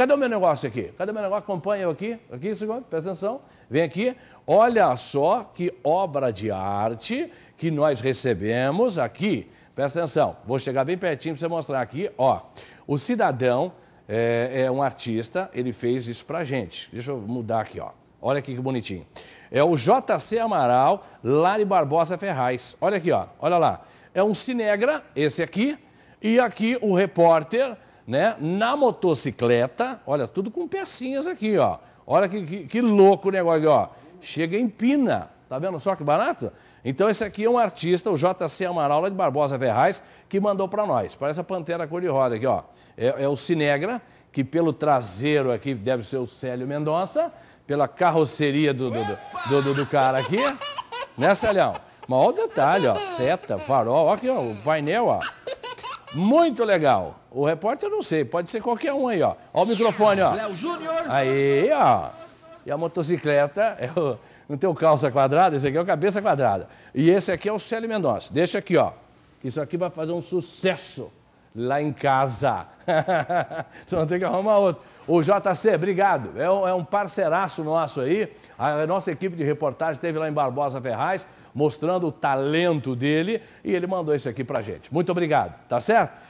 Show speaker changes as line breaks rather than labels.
Cadê o meu negócio aqui? Cadê o meu negócio? Acompanha aqui, aqui, segundo, presta atenção. Vem aqui, olha só que obra de arte que nós recebemos aqui. Presta atenção, vou chegar bem pertinho para você mostrar aqui, ó. O cidadão é, é um artista, ele fez isso a gente. Deixa eu mudar aqui, ó. Olha aqui que bonitinho. É o JC Amaral Lari Barbosa Ferraz. Olha aqui, ó. Olha lá. É um cinegra, esse aqui, e aqui o repórter né, na motocicleta, olha, tudo com pecinhas aqui, ó. Olha que, que, que louco o negócio aqui, ó. Chega em Pina, tá vendo só que barato? Então esse aqui é um artista, o JC Amaral, de Barbosa Ferraz, que mandou para nós. Parece a Pantera Cor-de-Rosa aqui, ó. É, é o Cinegra, que pelo traseiro aqui deve ser o Célio Mendonça, pela carroceria do, do, do, do, do cara aqui, né, Célio? Mas olha o detalhe, ó, seta, farol, ó, aqui, ó, o painel, ó. Muito legal. O repórter eu não sei, pode ser qualquer um aí, ó. Ó o microfone, ó. Léo Júnior. Aí, ó. E a motocicleta, é o, não tem o calça quadrada, esse aqui é o cabeça quadrada. E esse aqui é o Célio Mendonça. Deixa aqui, ó. Isso aqui vai fazer um sucesso lá em casa. Você não tem que arrumar outro. O JC, obrigado. É um, é um parceiraço nosso aí. A nossa equipe de reportagem esteve lá em Barbosa Ferraz, mostrando o talento dele e ele mandou isso aqui pra gente. Muito obrigado, tá certo?